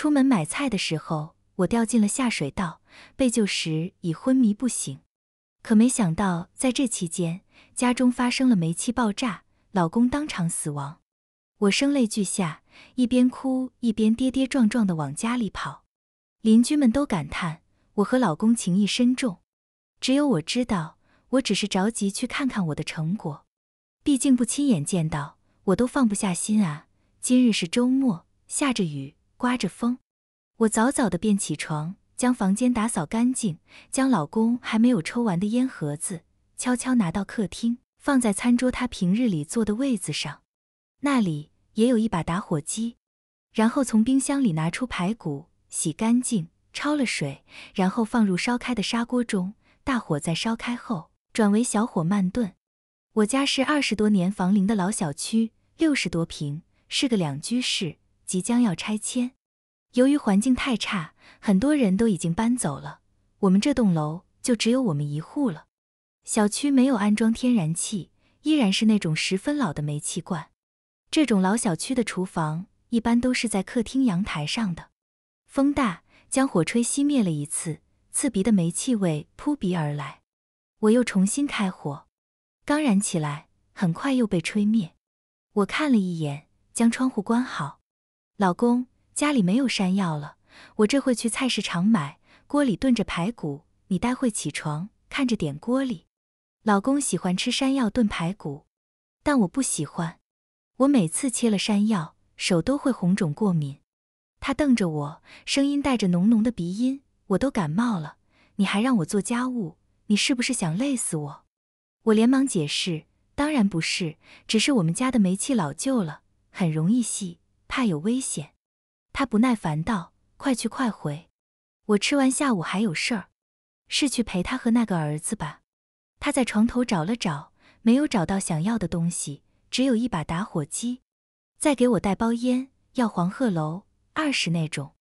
出门买菜的时候，我掉进了下水道，被救时已昏迷不醒。可没想到，在这期间，家中发生了煤气爆炸，老公当场死亡。我声泪俱下，一边哭一边跌跌撞撞的往家里跑。邻居们都感叹我和老公情谊深重，只有我知道，我只是着急去看看我的成果，毕竟不亲眼见到，我都放不下心啊。今日是周末，下着雨。刮着风，我早早的便起床，将房间打扫干净，将老公还没有抽完的烟盒子悄悄拿到客厅，放在餐桌他平日里坐的位子上，那里也有一把打火机。然后从冰箱里拿出排骨，洗干净，焯了水，然后放入烧开的砂锅中，大火再烧开后转为小火慢炖。我家是二十多年房龄的老小区，六十多平，是个两居室。即将要拆迁，由于环境太差，很多人都已经搬走了。我们这栋楼就只有我们一户了。小区没有安装天然气，依然是那种十分老的煤气罐。这种老小区的厨房一般都是在客厅阳台上的。风大，将火吹熄灭了一次，刺鼻的煤气味扑鼻而来。我又重新开火，刚燃起来，很快又被吹灭。我看了一眼，将窗户关好。老公，家里没有山药了，我这会去菜市场买。锅里炖着排骨，你待会起床看着点锅里。老公喜欢吃山药炖排骨，但我不喜欢。我每次切了山药，手都会红肿过敏。他瞪着我，声音带着浓浓的鼻音。我都感冒了，你还让我做家务，你是不是想累死我？我连忙解释，当然不是，只是我们家的煤气老旧了，很容易熄。怕有危险，他不耐烦道：“快去快回，我吃完下午还有事儿，是去陪他和那个儿子吧。”他在床头找了找，没有找到想要的东西，只有一把打火机。再给我带包烟，要黄鹤楼二十那种。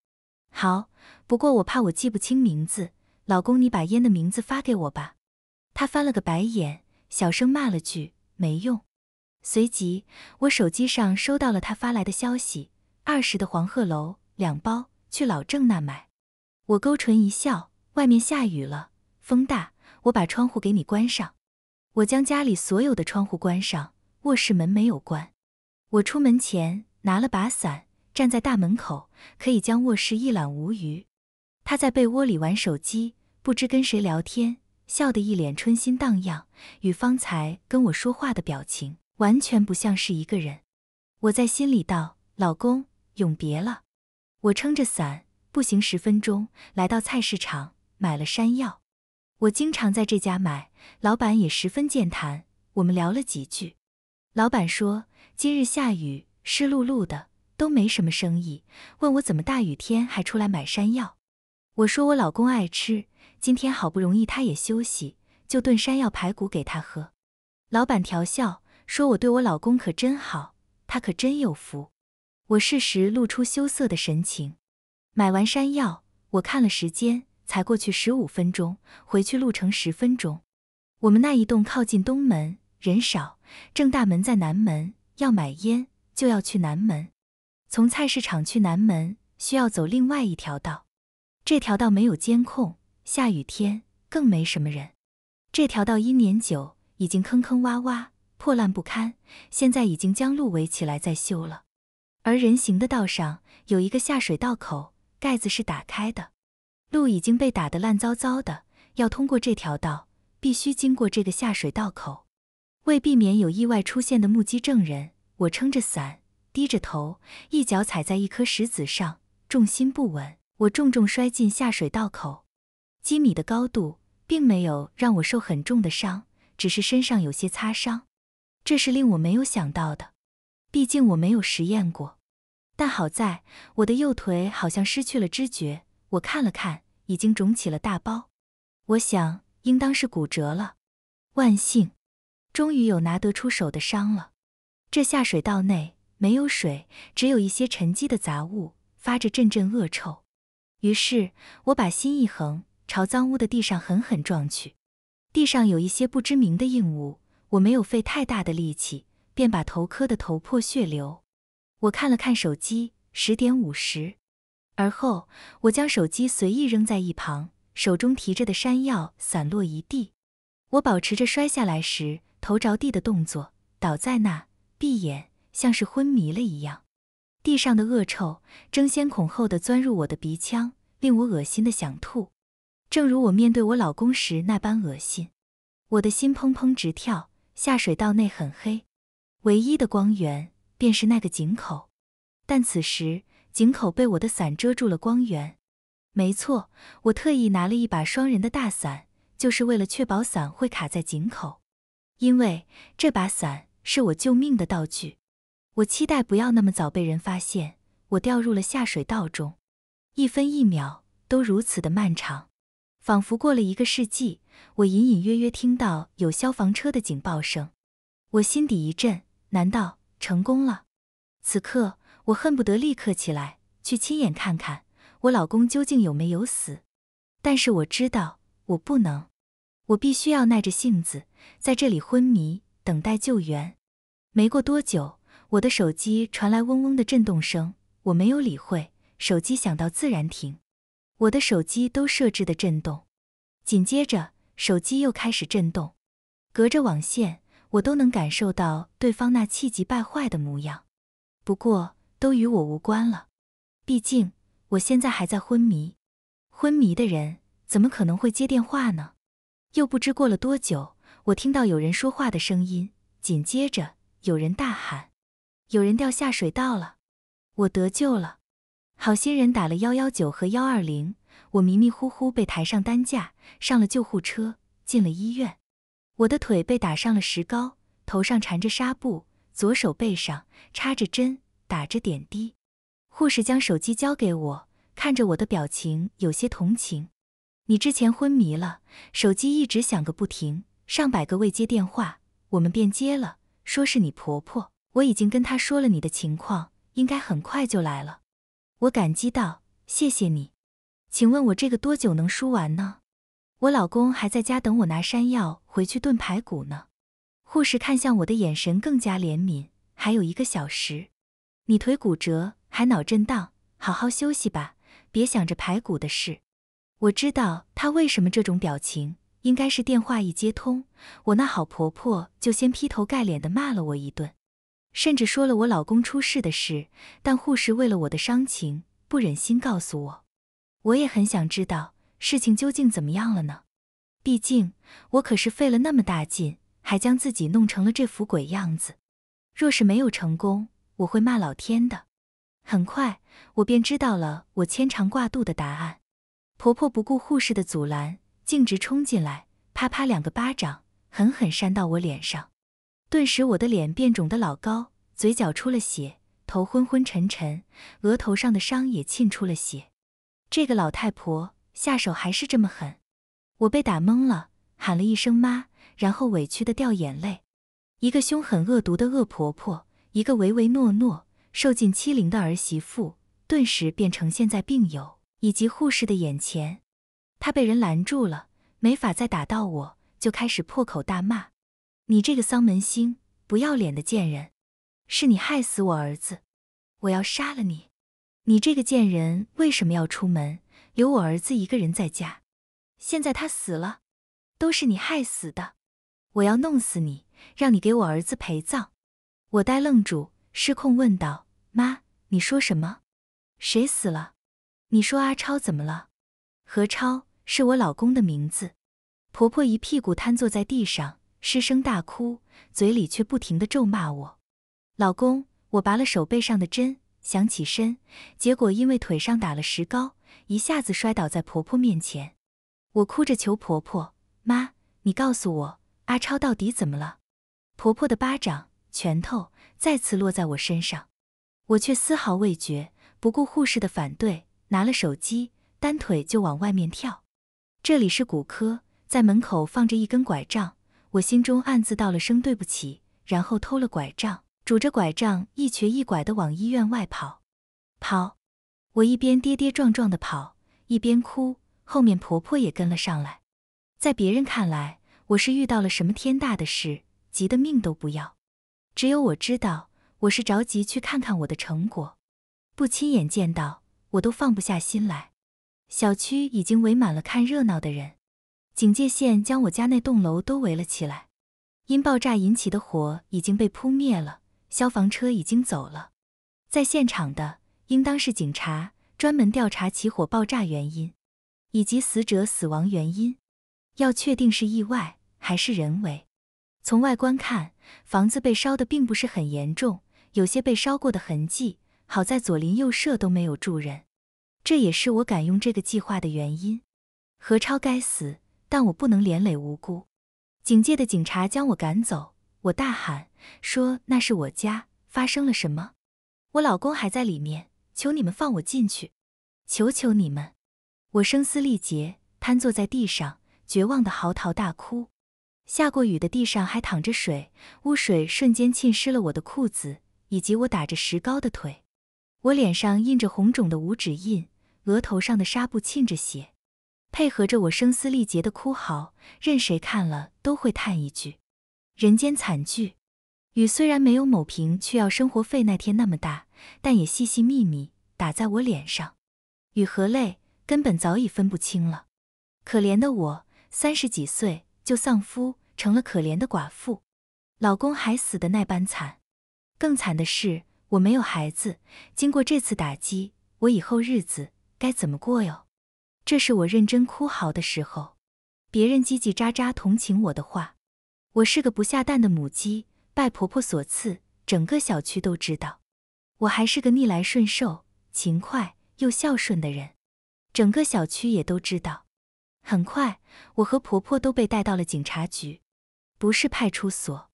好，不过我怕我记不清名字，老公，你把烟的名字发给我吧。他翻了个白眼，小声骂了句：“没用。”随即，我手机上收到了他发来的消息：二十的黄鹤楼两包，去老郑那买。我勾唇一笑，外面下雨了，风大，我把窗户给你关上。我将家里所有的窗户关上，卧室门没有关。我出门前拿了把伞，站在大门口，可以将卧室一览无余。他在被窝里玩手机，不知跟谁聊天，笑得一脸春心荡漾，与方才跟我说话的表情。完全不像是一个人，我在心里道：“老公，永别了。”我撑着伞步行十分钟来到菜市场，买了山药。我经常在这家买，老板也十分健谈，我们聊了几句。老板说：“今日下雨，湿漉漉的，都没什么生意。”问我怎么大雨天还出来买山药。我说：“我老公爱吃，今天好不容易他也休息，就炖山药排骨给他喝。”老板调笑。说我对我老公可真好，他可真有福。我适时露出羞涩的神情。买完山药，我看了时间，才过去十五分钟。回去路程十分钟。我们那一栋靠近东门，人少，正大门在南门。要买烟就要去南门。从菜市场去南门需要走另外一条道，这条道没有监控，下雨天更没什么人。这条道一年久，已经坑坑洼洼。破烂不堪，现在已经将路围起来在修了。而人行的道上有一个下水道口，盖子是打开的。路已经被打得烂糟糟的，要通过这条道，必须经过这个下水道口。为避免有意外出现的目击证人，我撑着伞，低着头，一脚踩在一颗石子上，重心不稳，我重重摔进下水道口。几米的高度并没有让我受很重的伤，只是身上有些擦伤。这是令我没有想到的，毕竟我没有实验过。但好在我的右腿好像失去了知觉，我看了看，已经肿起了大包，我想应当是骨折了。万幸，终于有拿得出手的伤了。这下水道内没有水，只有一些沉积的杂物，发着阵阵恶臭。于是我把心一横，朝脏污的地上狠狠撞去。地上有一些不知名的硬物。我没有费太大的力气，便把头磕得头破血流。我看了看手机，十点五十。而后，我将手机随意扔在一旁，手中提着的山药散落一地。我保持着摔下来时头着地的动作，倒在那，闭眼，像是昏迷了一样。地上的恶臭争先恐后地钻入我的鼻腔，令我恶心的想吐，正如我面对我老公时那般恶心。我的心砰砰直跳。下水道内很黑，唯一的光源便是那个井口，但此时井口被我的伞遮住了光源。没错，我特意拿了一把双人的大伞，就是为了确保伞会卡在井口，因为这把伞是我救命的道具。我期待不要那么早被人发现，我掉入了下水道中，一分一秒都如此的漫长。仿佛过了一个世纪，我隐隐约约听到有消防车的警报声，我心底一震，难道成功了？此刻我恨不得立刻起来，去亲眼看看我老公究竟有没有死。但是我知道我不能，我必须要耐着性子在这里昏迷，等待救援。没过多久，我的手机传来嗡嗡的震动声，我没有理会，手机响到自然停。我的手机都设置的震动，紧接着手机又开始震动，隔着网线我都能感受到对方那气急败坏的模样。不过都与我无关了，毕竟我现在还在昏迷，昏迷的人怎么可能会接电话呢？又不知过了多久，我听到有人说话的声音，紧接着有人大喊：“有人掉下水道了，我得救了。”好心人打了幺幺九和幺二零，我迷迷糊糊被抬上担架，上了救护车，进了医院。我的腿被打上了石膏，头上缠着纱布，左手背上插着针，打着点滴。护士将手机交给我，看着我的表情有些同情。你之前昏迷了，手机一直响个不停，上百个未接电话，我们便接了，说是你婆婆。我已经跟她说了你的情况，应该很快就来了。我感激道：“谢谢你，请问我这个多久能输完呢？我老公还在家等我拿山药回去炖排骨呢。”护士看向我的眼神更加怜悯。还有一个小时，你腿骨折还脑震荡，好好休息吧，别想着排骨的事。我知道她为什么这种表情，应该是电话一接通，我那好婆婆就先劈头盖脸的骂了我一顿。甚至说了我老公出事的事，但护士为了我的伤情，不忍心告诉我。我也很想知道事情究竟怎么样了呢？毕竟我可是费了那么大劲，还将自己弄成了这副鬼样子。若是没有成功，我会骂老天的。很快，我便知道了我牵肠挂肚的答案。婆婆不顾护士的阻拦，径直冲进来，啪啪两个巴掌，狠狠扇到我脸上。顿时，我的脸变肿的老高，嘴角出了血，头昏昏沉沉，额头上的伤也沁出了血。这个老太婆下手还是这么狠，我被打懵了，喊了一声“妈”，然后委屈的掉眼泪。一个凶狠恶毒的恶婆婆，一个唯唯诺诺、受尽欺凌的儿媳妇，顿时便呈现在病友以及护士的眼前。她被人拦住了，没法再打到我，就开始破口大骂。你这个丧门星，不要脸的贱人，是你害死我儿子，我要杀了你！你这个贱人为什么要出门，留我儿子一个人在家？现在他死了，都是你害死的，我要弄死你，让你给我儿子陪葬！我呆愣住，失控问道：“妈，你说什么？谁死了？你说阿超怎么了？何超是我老公的名字。”婆婆一屁股瘫坐在地上。失声大哭，嘴里却不停地咒骂我：“老公！”我拔了手背上的针，想起身，结果因为腿上打了石膏，一下子摔倒在婆婆面前。我哭着求婆婆：“妈，你告诉我，阿超到底怎么了？”婆婆的巴掌、拳头再次落在我身上，我却丝毫未觉，不顾护士的反对，拿了手机，单腿就往外面跳。这里是骨科，在门口放着一根拐杖。我心中暗自道了声对不起，然后偷了拐杖，拄着拐杖一瘸一拐地往医院外跑。跑，我一边跌跌撞撞地跑，一边哭。后面婆婆也跟了上来。在别人看来，我是遇到了什么天大的事，急得命都不要。只有我知道，我是着急去看看我的成果，不亲眼见到，我都放不下心来。小区已经围满了看热闹的人。警戒线将我家那栋楼都围了起来，因爆炸引起的火已经被扑灭了，消防车已经走了。在现场的应当是警察，专门调查起火爆炸原因以及死者死亡原因，要确定是意外还是人为。从外观看，房子被烧的并不是很严重，有些被烧过的痕迹。好在左邻右舍都没有住人，这也是我敢用这个计划的原因。何超，该死！但我不能连累无辜。警戒的警察将我赶走，我大喊说：“那是我家，发生了什么？我老公还在里面，求你们放我进去，求求你们！”我声嘶力竭，瘫坐在地上，绝望的嚎啕大哭。下过雨的地上还淌着水，污水瞬间浸湿了我的裤子以及我打着石膏的腿。我脸上印着红肿的五指印，额头上的纱布浸着血。配合着我声嘶力竭的哭嚎，任谁看了都会叹一句：“人间惨剧。”雨虽然没有某平去要生活费那天那么大，但也细细密密打在我脸上。雨和泪根本早已分不清了。可怜的我，三十几岁就丧夫，成了可怜的寡妇。老公还死的那般惨，更惨的是我没有孩子。经过这次打击，我以后日子该怎么过哟？这是我认真哭嚎的时候，别人叽叽喳喳同情我的话，我是个不下蛋的母鸡，拜婆婆所赐，整个小区都知道。我还是个逆来顺受、勤快又孝顺的人，整个小区也都知道。很快，我和婆婆都被带到了警察局，不是派出所，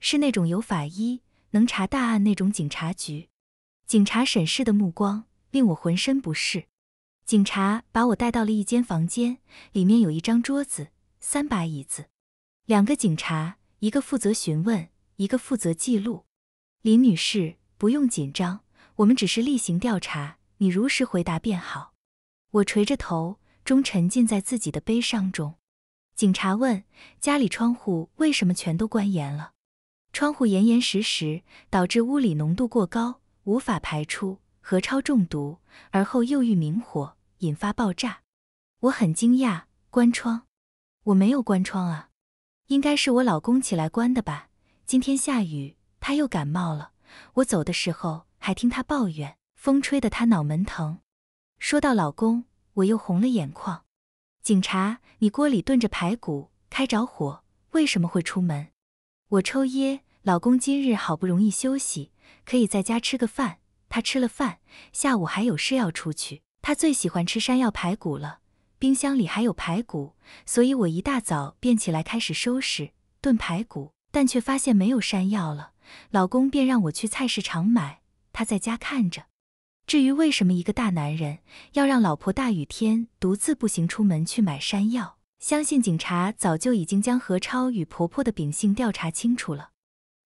是那种有法医、能查大案那种警察局。警察审视的目光令我浑身不适。警察把我带到了一间房间，里面有一张桌子、三把椅子，两个警察，一个负责询问，一个负责记录。林女士，不用紧张，我们只是例行调查，你如实回答便好。我垂着头，终沉浸在自己的悲伤中。警察问：“家里窗户为什么全都关严了？”“窗户严严实实，导致屋里浓度过高，无法排出，何超中毒，而后又遇明火。”引发爆炸，我很惊讶。关窗，我没有关窗啊，应该是我老公起来关的吧。今天下雨，他又感冒了。我走的时候还听他抱怨，风吹得他脑门疼。说到老公，我又红了眼眶。警察，你锅里炖着排骨，开着火，为什么会出门？我抽噎。老公今日好不容易休息，可以在家吃个饭。他吃了饭，下午还有事要出去。他最喜欢吃山药排骨了，冰箱里还有排骨，所以我一大早便起来开始收拾炖排骨，但却发现没有山药了。老公便让我去菜市场买，他在家看着。至于为什么一个大男人要让老婆大雨天独自步行出门去买山药，相信警察早就已经将何超与婆婆的秉性调查清楚了。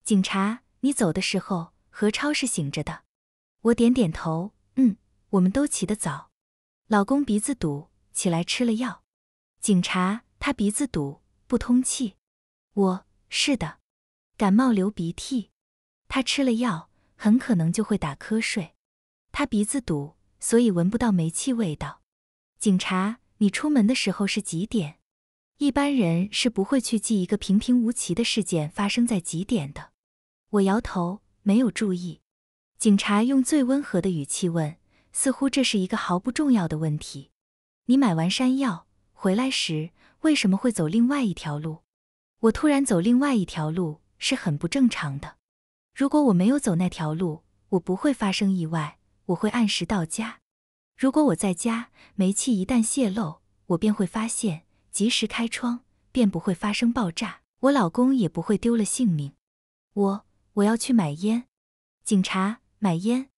警察，你走的时候何超是醒着的，我点点头。我们都起得早，老公鼻子堵，起来吃了药。警察，他鼻子堵不通气，我是的，感冒流鼻涕。他吃了药，很可能就会打瞌睡。他鼻子堵，所以闻不到煤气味道。警察，你出门的时候是几点？一般人是不会去记一个平平无奇的事件发生在几点的。我摇头，没有注意。警察用最温和的语气问。似乎这是一个毫不重要的问题。你买完山药回来时为什么会走另外一条路？我突然走另外一条路是很不正常的。如果我没有走那条路，我不会发生意外，我会按时到家。如果我在家，煤气一旦泄漏，我便会发现，及时开窗，便不会发生爆炸，我老公也不会丢了性命。我我要去买烟。警察买烟。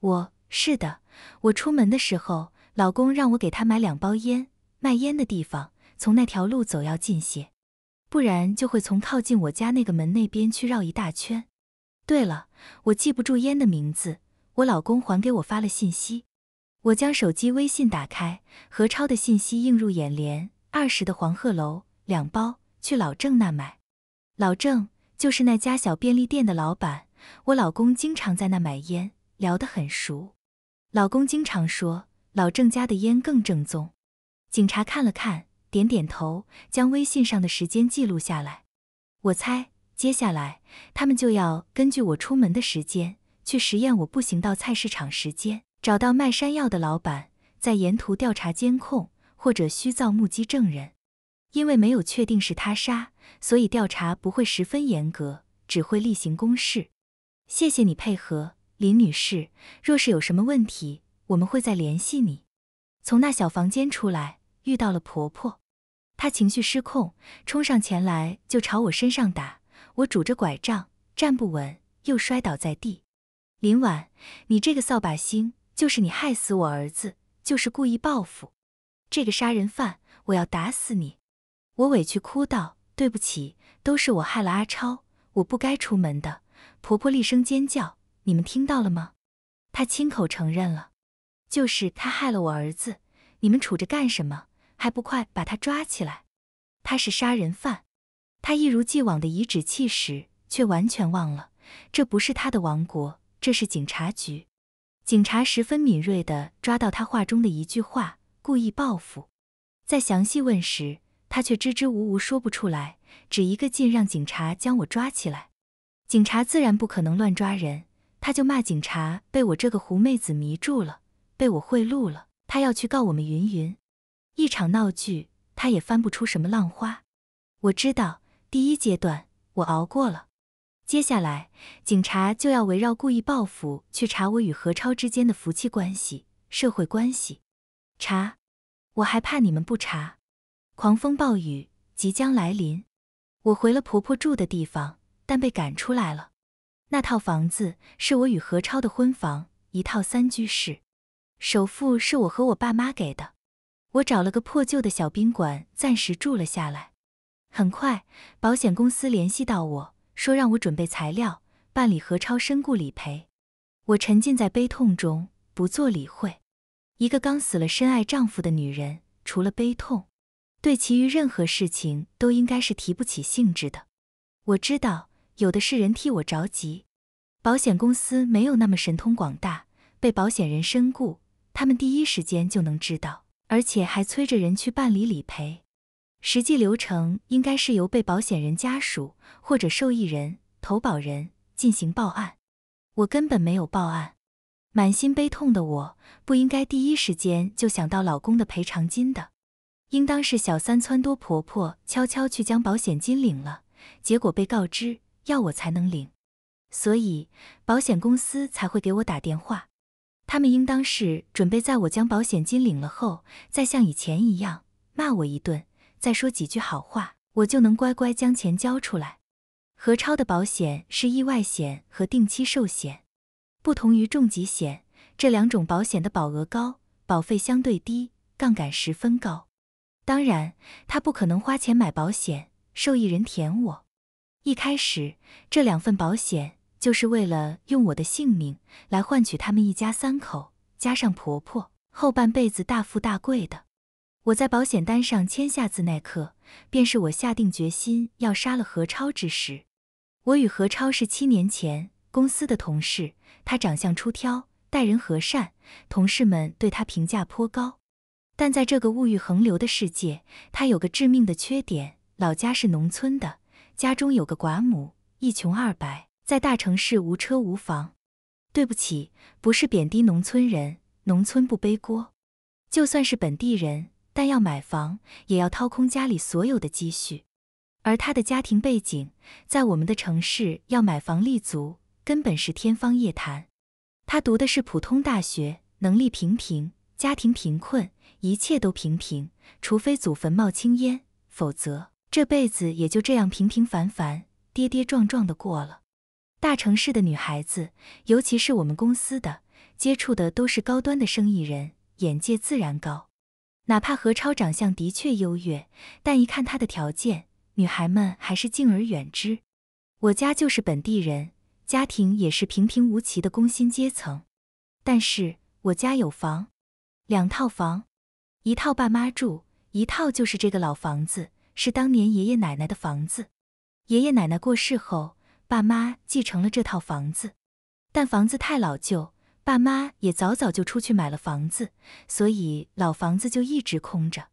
我。是的，我出门的时候，老公让我给他买两包烟。卖烟的地方，从那条路走要近些，不然就会从靠近我家那个门那边去绕一大圈。对了，我记不住烟的名字，我老公还给我发了信息。我将手机微信打开，何超的信息映入眼帘：二十的黄鹤楼，两包，去老郑那买。老郑就是那家小便利店的老板，我老公经常在那买烟，聊得很熟。老公经常说老郑家的烟更正宗。警察看了看，点点头，将微信上的时间记录下来。我猜，接下来他们就要根据我出门的时间去实验我步行到菜市场时间，找到卖山药的老板，在沿途调查监控或者虚造目击证人。因为没有确定是他杀，所以调查不会十分严格，只会例行公事。谢谢你配合。林女士，若是有什么问题，我们会再联系你。从那小房间出来，遇到了婆婆，她情绪失控，冲上前来就朝我身上打。我拄着拐杖站不稳，又摔倒在地。林婉，你这个扫把星，就是你害死我儿子，就是故意报复。这个杀人犯，我要打死你！我委屈哭道：“对不起，都是我害了阿超，我不该出门的。”婆婆厉声尖叫。你们听到了吗？他亲口承认了，就是他害了我儿子。你们杵着干什么？还不快把他抓起来！他是杀人犯。他一如既往的颐指气使，却完全忘了这不是他的王国，这是警察局。警察十分敏锐的抓到他话中的一句话，故意报复。在详细问时，他却支支吾吾说不出来，只一个劲让警察将我抓起来。警察自然不可能乱抓人。他就骂警察被我这个狐妹子迷住了，被我贿赂了，他要去告我们云云。一场闹剧，他也翻不出什么浪花。我知道，第一阶段我熬过了。接下来，警察就要围绕故意报复去查我与何超之间的夫妻关系、社会关系。查，我还怕你们不查？狂风暴雨即将来临。我回了婆婆住的地方，但被赶出来了。那套房子是我与何超的婚房，一套三居室，首付是我和我爸妈给的。我找了个破旧的小宾馆暂时住了下来。很快，保险公司联系到我，说让我准备材料办理何超身故理赔。我沉浸在悲痛中，不做理会。一个刚死了深爱丈夫的女人，除了悲痛，对其余任何事情都应该是提不起兴致的。我知道，有的是人替我着急。保险公司没有那么神通广大，被保险人身故，他们第一时间就能知道，而且还催着人去办理理赔。实际流程应该是由被保险人家属或者受益人、投保人进行报案。我根本没有报案，满心悲痛的我，不应该第一时间就想到老公的赔偿金的，应当是小三撺掇婆婆悄悄去将保险金领了，结果被告知要我才能领。所以保险公司才会给我打电话，他们应当是准备在我将保险金领了后，再像以前一样骂我一顿，再说几句好话，我就能乖乖将钱交出来。何超的保险是意外险和定期寿险，不同于重疾险，这两种保险的保额高，保费相对低，杠杆十分高。当然，他不可能花钱买保险，受益人舔我。一开始这两份保险。就是为了用我的性命来换取他们一家三口加上婆婆后半辈子大富大贵的。我在保险单上签下字那刻，便是我下定决心要杀了何超之时。我与何超是七年前公司的同事，他长相出挑，待人和善，同事们对他评价颇高。但在这个物欲横流的世界，他有个致命的缺点：老家是农村的，家中有个寡母，一穷二白。在大城市无车无房，对不起，不是贬低农村人，农村不背锅。就算是本地人，但要买房也要掏空家里所有的积蓄。而他的家庭背景，在我们的城市要买房立足，根本是天方夜谭。他读的是普通大学，能力平平，家庭贫困，一切都平平。除非祖坟冒青烟，否则这辈子也就这样平平凡凡、跌跌撞撞的过了。大城市的女孩子，尤其是我们公司的，接触的都是高端的生意人，眼界自然高。哪怕何超长相的确优越，但一看他的条件，女孩们还是敬而远之。我家就是本地人，家庭也是平平无奇的工薪阶层，但是我家有房，两套房，一套爸妈住，一套就是这个老房子，是当年爷爷奶奶的房子。爷爷奶奶过世后。爸妈继承了这套房子，但房子太老旧，爸妈也早早就出去买了房子，所以老房子就一直空着。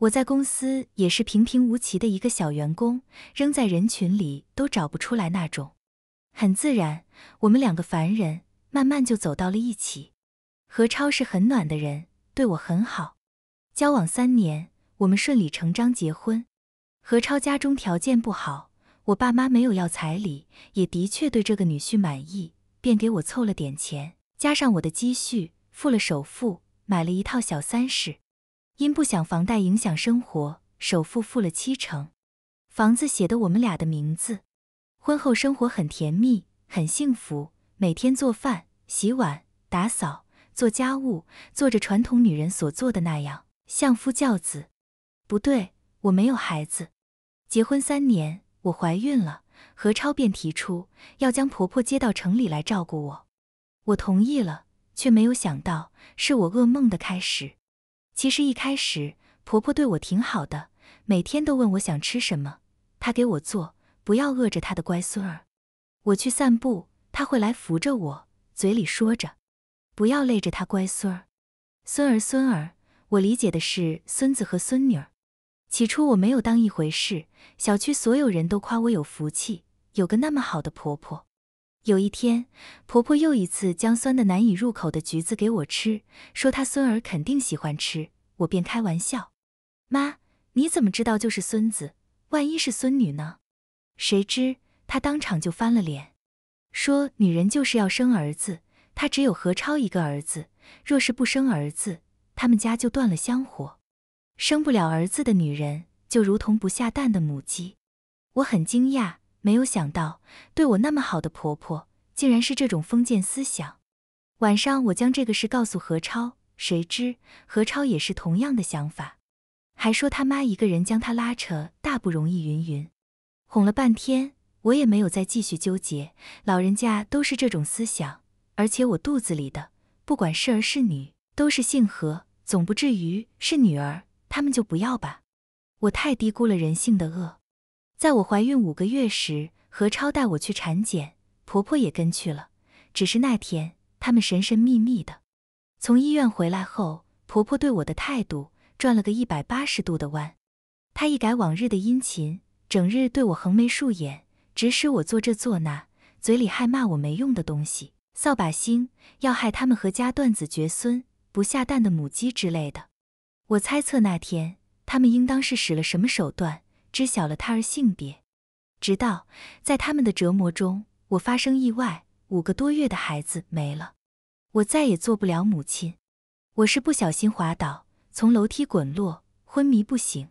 我在公司也是平平无奇的一个小员工，扔在人群里都找不出来那种。很自然，我们两个凡人慢慢就走到了一起。何超是很暖的人，对我很好。交往三年，我们顺理成章结婚。何超家中条件不好。我爸妈没有要彩礼，也的确对这个女婿满意，便给我凑了点钱，加上我的积蓄，付了首付，买了一套小三室。因不想房贷影响生活，首付付了七成，房子写的我们俩的名字。婚后生活很甜蜜，很幸福，每天做饭、洗碗、打扫、做家务，做着传统女人所做的那样，相夫教子。不对，我没有孩子，结婚三年。我怀孕了，何超便提出要将婆婆接到城里来照顾我，我同意了，却没有想到是我噩梦的开始。其实一开始婆婆对我挺好的，每天都问我想吃什么，她给我做，不要饿着她的乖孙儿。我去散步，她会来扶着我，嘴里说着，不要累着她乖孙儿，孙儿孙儿。我理解的是孙子和孙女儿。起初我没有当一回事，小区所有人都夸我有福气，有个那么好的婆婆。有一天，婆婆又一次将酸的难以入口的橘子给我吃，说她孙儿肯定喜欢吃。我便开玩笑：“妈，你怎么知道就是孙子？万一是孙女呢？”谁知她当场就翻了脸，说：“女人就是要生儿子，她只有何超一个儿子，若是不生儿子，他们家就断了香火。”生不了儿子的女人，就如同不下蛋的母鸡。我很惊讶，没有想到对我那么好的婆婆，竟然是这种封建思想。晚上我将这个事告诉何超，谁知何超也是同样的想法，还说他妈一个人将他拉扯大不容易云云。哄了半天，我也没有再继续纠结。老人家都是这种思想，而且我肚子里的不管是儿是女，都是姓何，总不至于是女儿。他们就不要吧，我太低估了人性的恶。在我怀孕五个月时，何超带我去产检，婆婆也跟去了。只是那天，他们神神秘秘的。从医院回来后，婆婆对我的态度转了个一百八十度的弯。她一改往日的殷勤，整日对我横眉竖眼，指使我做这做那，嘴里还骂我没用的东西、扫把星，要害他们何家断子绝孙、不下蛋的母鸡之类的。我猜测那天他们应当是使了什么手段，知晓了胎儿性别。直到在他们的折磨中，我发生意外，五个多月的孩子没了，我再也做不了母亲。我是不小心滑倒，从楼梯滚落，昏迷不醒，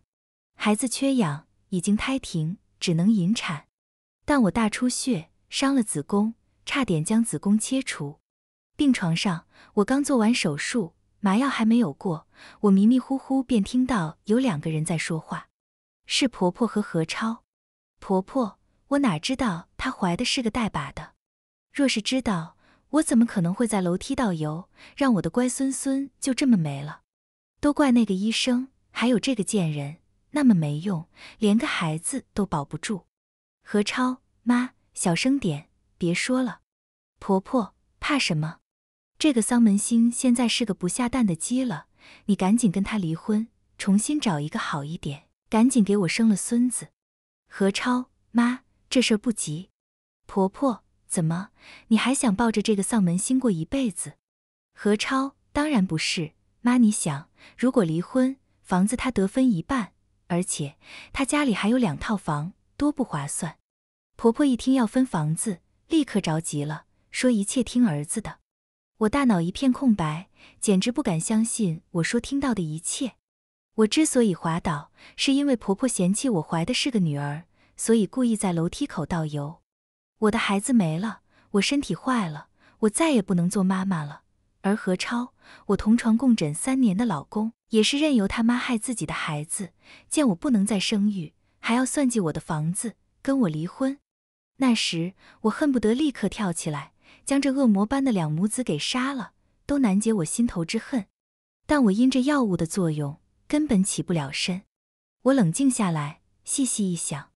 孩子缺氧，已经胎停，只能引产。但我大出血，伤了子宫，差点将子宫切除。病床上，我刚做完手术。麻药还没有过，我迷迷糊糊便听到有两个人在说话，是婆婆和何超。婆婆，我哪知道她怀的是个带把的？若是知道，我怎么可能会在楼梯倒油，让我的乖孙孙就这么没了？都怪那个医生，还有这个贱人，那么没用，连个孩子都保不住。何超，妈，小声点，别说了。婆婆，怕什么？这个丧门星现在是个不下蛋的鸡了，你赶紧跟他离婚，重新找一个好一点，赶紧给我生了孙子。何超妈，这事儿不急。婆婆，怎么你还想抱着这个丧门星过一辈子？何超当然不是，妈，你想，如果离婚，房子他得分一半，而且他家里还有两套房，多不划算。婆婆一听要分房子，立刻着急了，说一切听儿子的。我大脑一片空白，简直不敢相信我说听到的一切。我之所以滑倒，是因为婆婆嫌弃我怀的是个女儿，所以故意在楼梯口倒油。我的孩子没了，我身体坏了，我再也不能做妈妈了。而何超，我同床共枕三年的老公，也是任由他妈害自己的孩子，见我不能再生育，还要算计我的房子，跟我离婚。那时我恨不得立刻跳起来。将这恶魔般的两母子给杀了，都难解我心头之恨。但我因这药物的作用，根本起不了身。我冷静下来，细细一想：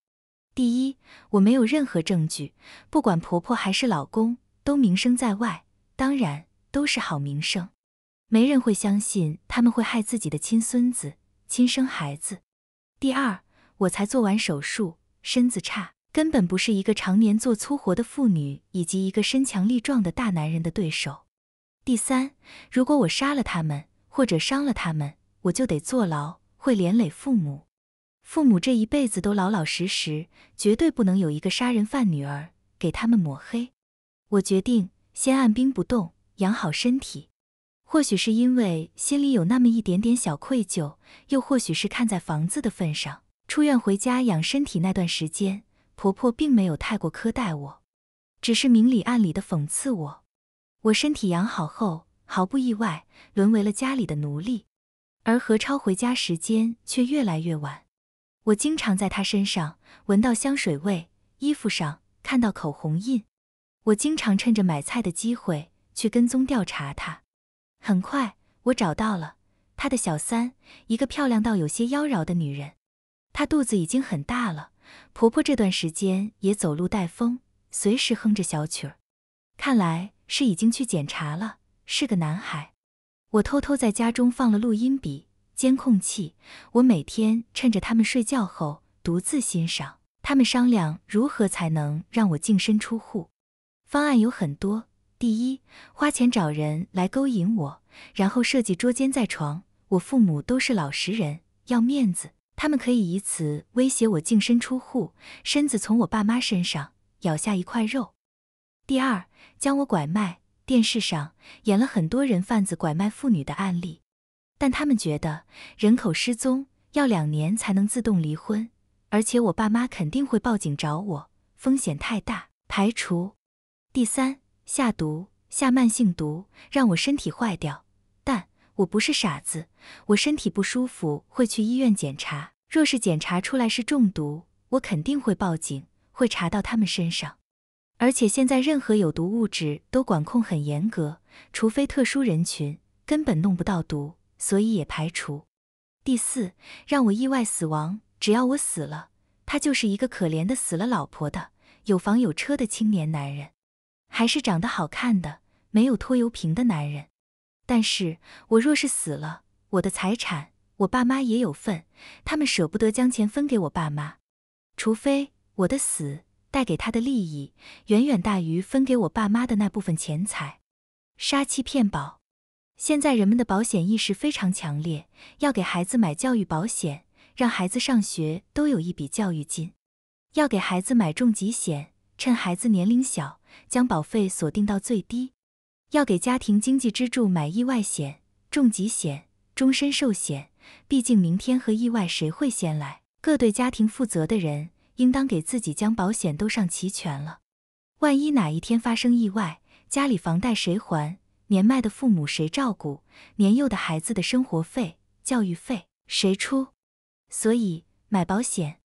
第一，我没有任何证据，不管婆婆还是老公，都名声在外，当然都是好名声，没人会相信他们会害自己的亲孙子、亲生孩子。第二，我才做完手术，身子差。根本不是一个常年做粗活的妇女以及一个身强力壮的大男人的对手。第三，如果我杀了他们或者伤了他们，我就得坐牢，会连累父母。父母这一辈子都老老实实，绝对不能有一个杀人犯女儿给他们抹黑。我决定先按兵不动，养好身体。或许是因为心里有那么一点点小愧疚，又或许是看在房子的份上，出院回家养身体那段时间。婆婆并没有太过苛待我，只是明里暗里的讽刺我。我身体养好后，毫不意外，沦为了家里的奴隶。而何超回家时间却越来越晚，我经常在他身上闻到香水味，衣服上看到口红印。我经常趁着买菜的机会去跟踪调查他。很快，我找到了他的小三，一个漂亮到有些妖娆的女人。她肚子已经很大了。婆婆这段时间也走路带风，随时哼着小曲儿，看来是已经去检查了，是个男孩。我偷偷在家中放了录音笔、监控器，我每天趁着他们睡觉后独自欣赏。他们商量如何才能让我净身出户，方案有很多。第一，花钱找人来勾引我，然后设计捉奸在床。我父母都是老实人，要面子。他们可以以此威胁我净身出户，身子从我爸妈身上咬下一块肉。第二，将我拐卖。电视上演了很多人贩子拐卖妇女的案例，但他们觉得人口失踪要两年才能自动离婚，而且我爸妈肯定会报警找我，风险太大，排除。第三，下毒，下慢性毒，让我身体坏掉。但我不是傻子，我身体不舒服会去医院检查。若是检查出来是中毒，我肯定会报警，会查到他们身上。而且现在任何有毒物质都管控很严格，除非特殊人群，根本弄不到毒，所以也排除。第四，让我意外死亡，只要我死了，他就是一个可怜的死了老婆的，有房有车的青年男人，还是长得好看的，没有拖油瓶的男人。但是我若是死了，我的财产。我爸妈也有份，他们舍不得将钱分给我爸妈，除非我的死带给他的利益远远大于分给我爸妈的那部分钱财。杀妻骗保，现在人们的保险意识非常强烈，要给孩子买教育保险，让孩子上学都有一笔教育金；要给孩子买重疾险，趁孩子年龄小将保费锁定到最低；要给家庭经济支柱买意外险、重疾险、终身寿险。毕竟明天和意外谁会先来？各对家庭负责的人应当给自己将保险都上齐全了。万一哪一天发生意外，家里房贷谁还？年迈的父母谁照顾？年幼的孩子的生活费、教育费谁出？所以买保险。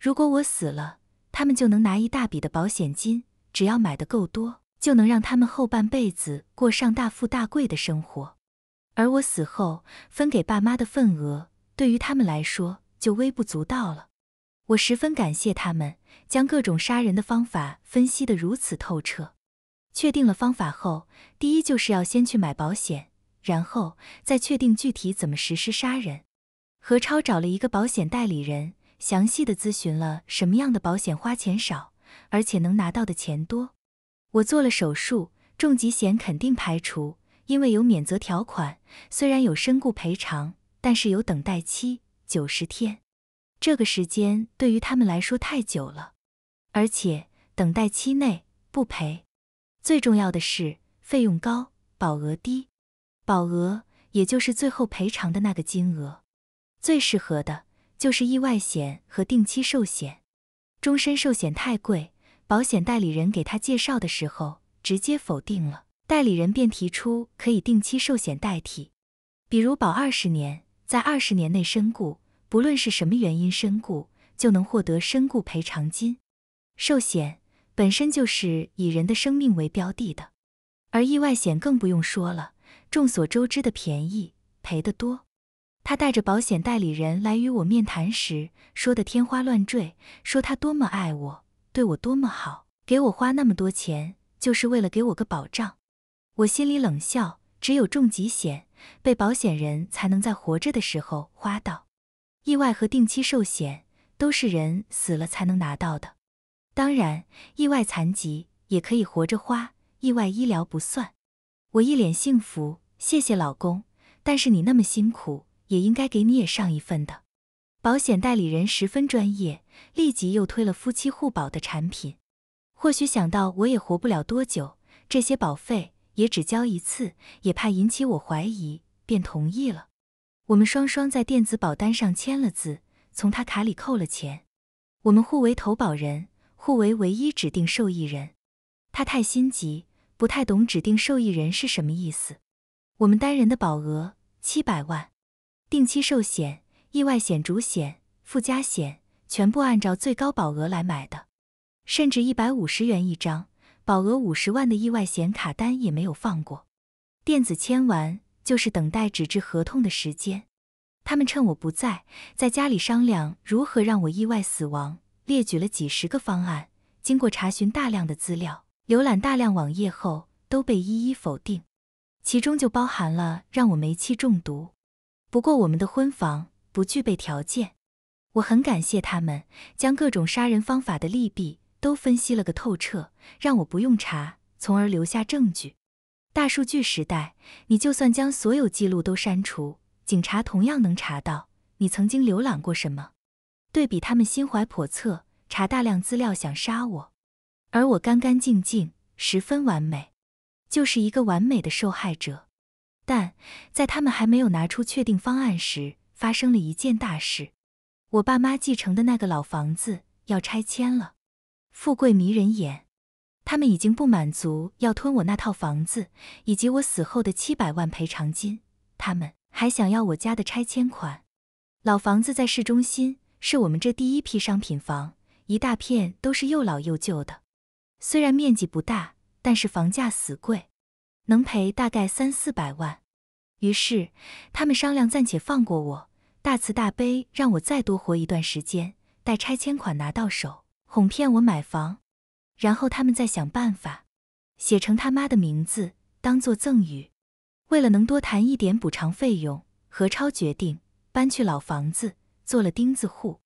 如果我死了，他们就能拿一大笔的保险金。只要买的够多，就能让他们后半辈子过上大富大贵的生活。而我死后分给爸妈的份额，对于他们来说就微不足道了。我十分感谢他们将各种杀人的方法分析得如此透彻。确定了方法后，第一就是要先去买保险，然后再确定具体怎么实施杀人。何超找了一个保险代理人，详细的咨询了什么样的保险花钱少，而且能拿到的钱多。我做了手术，重疾险肯定排除。因为有免责条款，虽然有身故赔偿，但是有等待期九十天，这个时间对于他们来说太久了，而且等待期内不赔。最重要的是费用高，保额低，保额也就是最后赔偿的那个金额。最适合的就是意外险和定期寿险，终身寿险太贵，保险代理人给他介绍的时候直接否定了。代理人便提出可以定期寿险代替，比如保二十年，在二十年内身故，不论是什么原因身故，就能获得身故赔偿金。寿险本身就是以人的生命为标的的，而意外险更不用说了，众所周知的便宜赔得多。他带着保险代理人来与我面谈时，说的天花乱坠，说他多么爱我，对我多么好，给我花那么多钱就是为了给我个保障。我心里冷笑，只有重疾险被保险人才能在活着的时候花到，意外和定期寿险都是人死了才能拿到的。当然，意外残疾也可以活着花，意外医疗不算。我一脸幸福，谢谢老公，但是你那么辛苦，也应该给你也上一份的。保险代理人十分专业，立即又推了夫妻互保的产品。或许想到我也活不了多久，这些保费。也只交一次，也怕引起我怀疑，便同意了。我们双双在电子保单上签了字，从他卡里扣了钱。我们互为投保人，互为唯一指定受益人。他太心急，不太懂指定受益人是什么意思。我们单人的保额七百万，定期寿险、意外险主险、附加险全部按照最高保额来买的，甚至一百五十元一张。保额五十万的意外险，卡单也没有放过。电子签完就是等待纸质合同的时间。他们趁我不在，在家里商量如何让我意外死亡，列举了几十个方案。经过查询大量的资料，浏览大量网页后，都被一一否定。其中就包含了让我煤气中毒。不过我们的婚房不具备条件。我很感谢他们将各种杀人方法的利弊。都分析了个透彻，让我不用查，从而留下证据。大数据时代，你就算将所有记录都删除，警察同样能查到你曾经浏览过什么。对比他们心怀叵测，查大量资料想杀我，而我干干净净，十分完美，就是一个完美的受害者。但在他们还没有拿出确定方案时，发生了一件大事：我爸妈继承的那个老房子要拆迁了。富贵迷人眼，他们已经不满足要吞我那套房子以及我死后的七百万赔偿金，他们还想要我家的拆迁款。老房子在市中心，是我们这第一批商品房，一大片都是又老又旧的。虽然面积不大，但是房价死贵，能赔大概三四百万。于是他们商量暂且放过我，大慈大悲让我再多活一段时间，待拆迁款拿到手。哄骗我买房，然后他们再想办法，写成他妈的名字当做赠与，为了能多谈一点补偿费用，何超决定搬去老房子做了钉子户，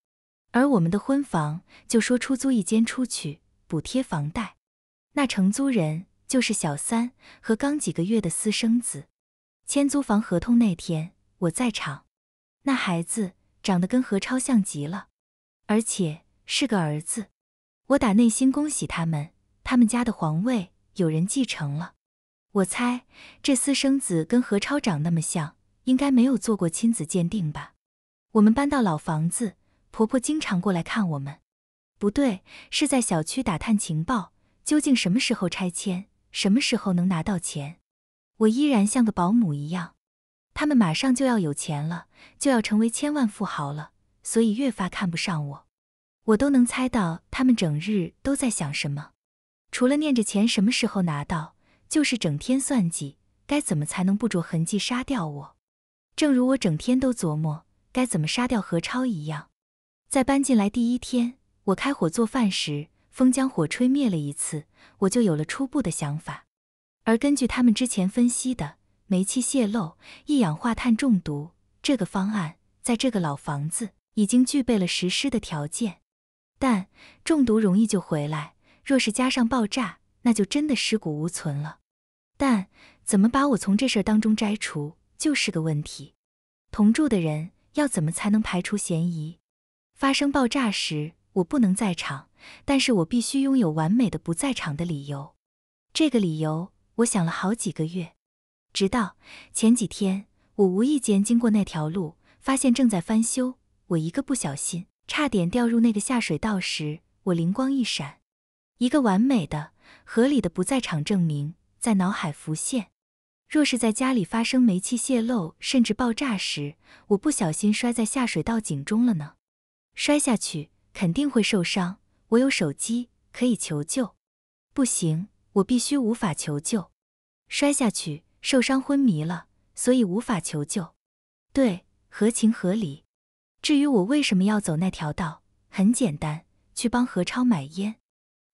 而我们的婚房就说出租一间出去补贴房贷，那承租人就是小三和刚几个月的私生子。签租房合同那天我在场，那孩子长得跟何超像极了，而且。是个儿子，我打内心恭喜他们，他们家的皇位有人继承了。我猜这私生子跟何超长那么像，应该没有做过亲子鉴定吧？我们搬到老房子，婆婆经常过来看我们。不对，是在小区打探情报，究竟什么时候拆迁，什么时候能拿到钱？我依然像个保姆一样。他们马上就要有钱了，就要成为千万富豪了，所以越发看不上我。我都能猜到他们整日都在想什么，除了念着钱什么时候拿到，就是整天算计该怎么才能不着痕迹杀掉我。正如我整天都琢磨该怎么杀掉何超一样，在搬进来第一天，我开火做饭时，风将火吹灭了一次，我就有了初步的想法。而根据他们之前分析的煤气泄漏、一氧化碳中毒这个方案，在这个老房子已经具备了实施的条件。但中毒容易就回来，若是加上爆炸，那就真的尸骨无存了。但怎么把我从这事当中摘除，就是个问题。同住的人要怎么才能排除嫌疑？发生爆炸时我不能在场，但是我必须拥有完美的不在场的理由。这个理由我想了好几个月，直到前几天我无意间经过那条路，发现正在翻修，我一个不小心。差点掉入那个下水道时，我灵光一闪，一个完美的合理的不在场证明在脑海浮现。若是在家里发生煤气泄漏甚至爆炸时，我不小心摔在下水道井中了呢？摔下去肯定会受伤，我有手机可以求救。不行，我必须无法求救。摔下去受伤昏迷了，所以无法求救。对，合情合理。至于我为什么要走那条道，很简单，去帮何超买烟，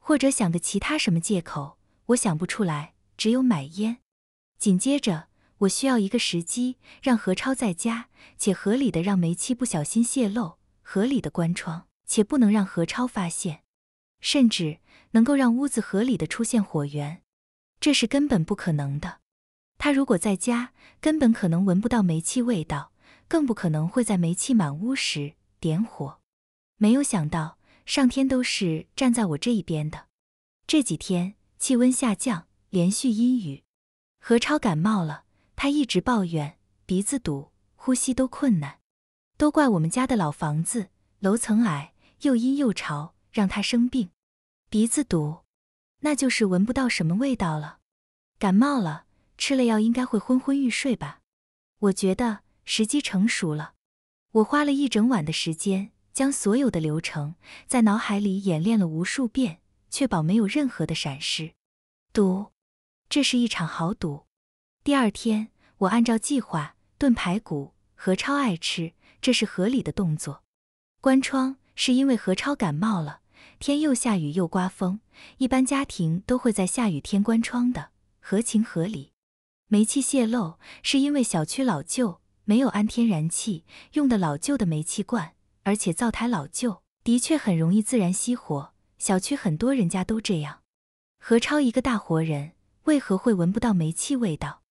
或者想个其他什么借口，我想不出来，只有买烟。紧接着，我需要一个时机，让何超在家，且合理的让煤气不小心泄漏，合理的关窗，且不能让何超发现，甚至能够让屋子合理的出现火源，这是根本不可能的。他如果在家，根本可能闻不到煤气味道。更不可能会在煤气满屋时点火。没有想到，上天都是站在我这一边的。这几天气温下降，连续阴雨，何超感冒了。他一直抱怨鼻子堵，呼吸都困难。都怪我们家的老房子，楼层矮，又阴又潮，让他生病。鼻子堵，那就是闻不到什么味道了。感冒了，吃了药应该会昏昏欲睡吧？我觉得。时机成熟了，我花了一整晚的时间，将所有的流程在脑海里演练了无数遍，确保没有任何的闪失。赌，这是一场豪赌。第二天，我按照计划炖排骨，何超爱吃，这是合理的动作。关窗是因为何超感冒了，天又下雨又刮风，一般家庭都会在下雨天关窗的，合情合理。煤气泄漏是因为小区老旧。没有安天然气用的老旧的煤气罐，而且灶台老旧，的确很容易自燃熄火。小区很多人家都这样。何超一个大活人，为何会闻不到煤气味道？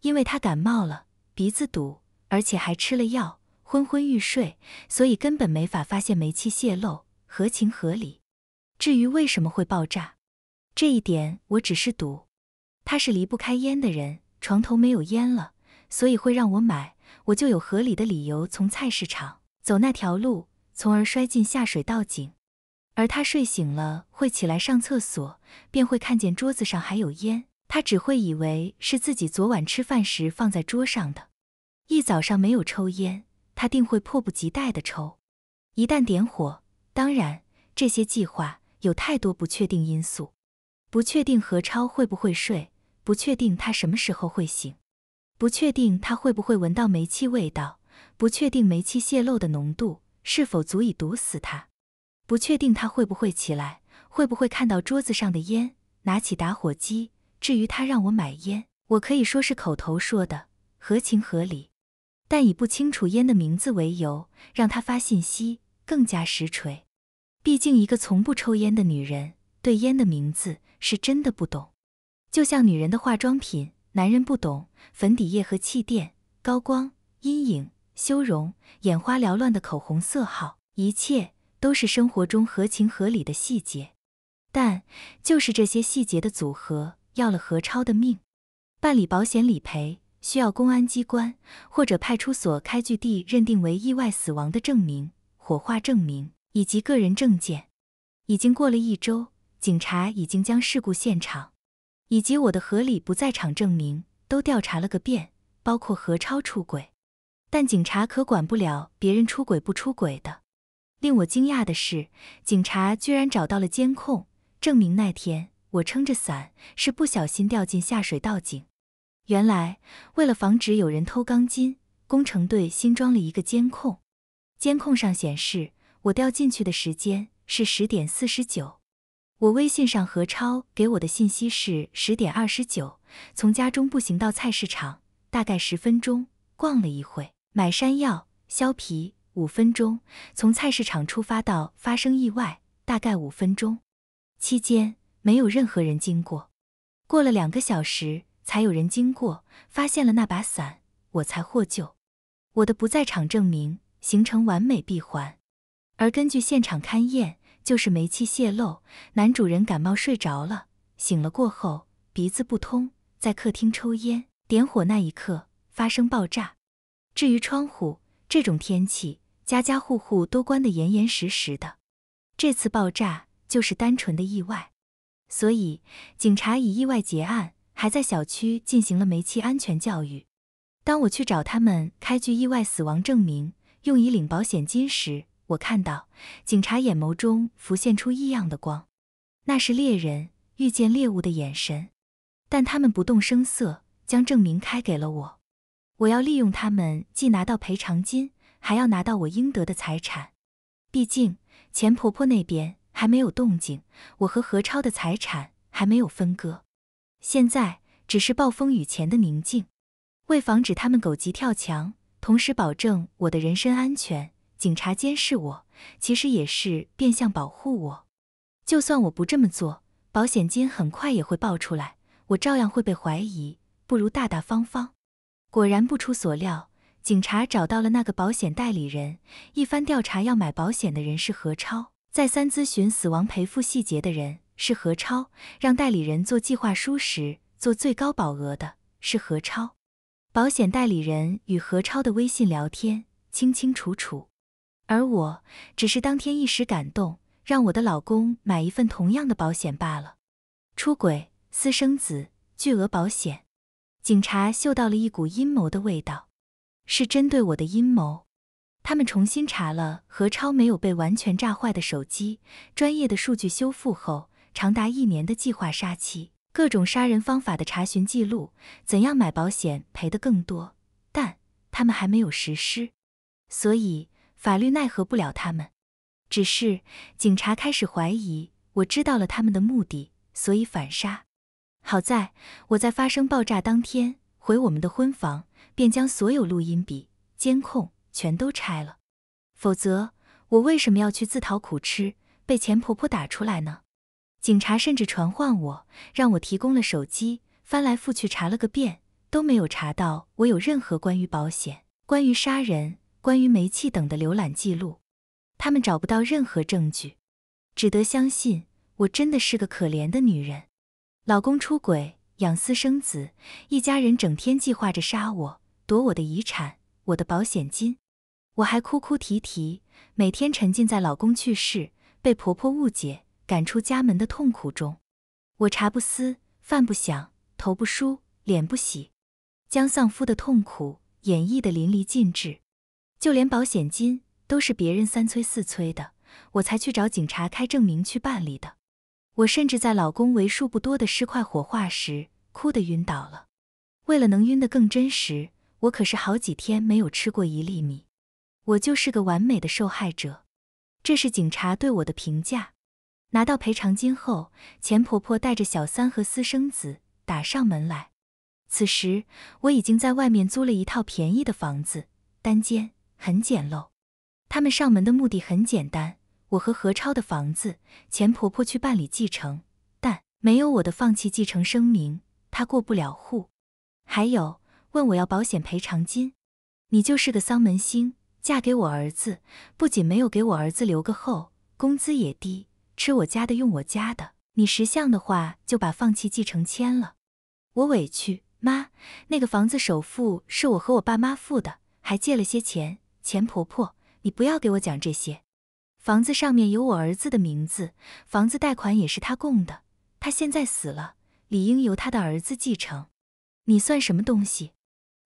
因为他感冒了，鼻子堵，而且还吃了药，昏昏欲睡，所以根本没法发现煤气泄漏，合情合理。至于为什么会爆炸，这一点我只是赌，他是离不开烟的人，床头没有烟了，所以会让我买。我就有合理的理由从菜市场走那条路，从而摔进下水道井。而他睡醒了会起来上厕所，便会看见桌子上还有烟，他只会以为是自己昨晚吃饭时放在桌上的。一早上没有抽烟，他定会迫不及待地抽。一旦点火，当然，这些计划有太多不确定因素，不确定何超会不会睡，不确定他什么时候会醒。不确定他会不会闻到煤气味道，不确定煤气泄漏的浓度是否足以毒死他，不确定他会不会起来，会不会看到桌子上的烟，拿起打火机。至于他让我买烟，我可以说是口头说的，合情合理。但以不清楚烟的名字为由让他发信息，更加实锤。毕竟一个从不抽烟的女人，对烟的名字是真的不懂，就像女人的化妆品。男人不懂粉底液和气垫、高光、阴影、修容，眼花缭乱的口红色号，一切都是生活中合情合理的细节，但就是这些细节的组合要了何超的命。办理保险理赔需要公安机关或者派出所开具地认定为意外死亡的证明、火化证明以及个人证件。已经过了一周，警察已经将事故现场。以及我的合理不在场证明都调查了个遍，包括何超出轨，但警察可管不了别人出轨不出轨的。令我惊讶的是，警察居然找到了监控，证明那天我撑着伞是不小心掉进下水道井。原来为了防止有人偷钢筋，工程队新装了一个监控，监控上显示我掉进去的时间是十点四十九。我微信上何超给我的信息是十点二十九，从家中步行到菜市场，大概十分钟，逛了一会，买山药削皮五分钟，从菜市场出发到发生意外，大概五分钟，期间没有任何人经过，过了两个小时才有人经过，发现了那把伞，我才获救，我的不在场证明形成完美闭环，而根据现场勘验。就是煤气泄漏，男主人感冒睡着了，醒了过后鼻子不通，在客厅抽烟，点火那一刻发生爆炸。至于窗户，这种天气家家户户都关得严严实实的。这次爆炸就是单纯的意外，所以警察以意外结案，还在小区进行了煤气安全教育。当我去找他们开具意外死亡证明，用以领保险金时，我看到警察眼眸中浮现出异样的光，那是猎人遇见猎物的眼神，但他们不动声色，将证明开给了我。我要利用他们，既拿到赔偿金，还要拿到我应得的财产。毕竟钱婆婆那边还没有动静，我和何超的财产还没有分割，现在只是暴风雨前的宁静。为防止他们狗急跳墙，同时保证我的人身安全。警察监视我，其实也是变相保护我。就算我不这么做，保险金很快也会爆出来，我照样会被怀疑。不如大大方方。果然不出所料，警察找到了那个保险代理人，一番调查，要买保险的人是何超，再三咨询死亡赔付细节的人是何超，让代理人做计划书时做最高保额的是何超。保险代理人与何超的微信聊天，清清楚楚。而我只是当天一时感动，让我的老公买一份同样的保险罢了。出轨、私生子、巨额保险，警察嗅到了一股阴谋的味道，是针对我的阴谋。他们重新查了何超没有被完全炸坏的手机，专业的数据修复后，长达一年的计划杀妻，各种杀人方法的查询记录，怎样买保险赔得更多，但他们还没有实施，所以。法律奈何不了他们，只是警察开始怀疑，我知道了他们的目的，所以反杀。好在我在发生爆炸当天回我们的婚房，便将所有录音笔、监控全都拆了，否则我为什么要去自讨苦吃，被钱婆婆打出来呢？警察甚至传唤我，让我提供了手机，翻来覆去查了个遍，都没有查到我有任何关于保险、关于杀人。关于煤气等的浏览记录，他们找不到任何证据，只得相信我真的是个可怜的女人。老公出轨，养私生子，一家人整天计划着杀我，夺我的遗产，我的保险金。我还哭哭啼啼，每天沉浸在老公去世、被婆婆误解、赶出家门的痛苦中。我茶不思，饭不想，头不梳，脸不洗，将丧夫的痛苦演绎得淋漓尽致。就连保险金都是别人三催四催的，我才去找警察开证明去办理的。我甚至在老公为数不多的尸块火化时哭得晕倒了。为了能晕得更真实，我可是好几天没有吃过一粒米。我就是个完美的受害者。这是警察对我的评价。拿到赔偿金后，钱婆婆带着小三和私生子打上门来。此时我已经在外面租了一套便宜的房子，单间。很简陋，他们上门的目的很简单，我和何超的房子钱婆婆去办理继承，但没有我的放弃继承声明，她过不了户。还有问我要保险赔偿金，你就是个丧门星，嫁给我儿子，不仅没有给我儿子留个后，工资也低，吃我家的用我家的，你识相的话就把放弃继承签了。我委屈，妈，那个房子首付是我和我爸妈付的，还借了些钱。钱婆婆，你不要给我讲这些。房子上面有我儿子的名字，房子贷款也是他供的。他现在死了，理应由他的儿子继承。你算什么东西？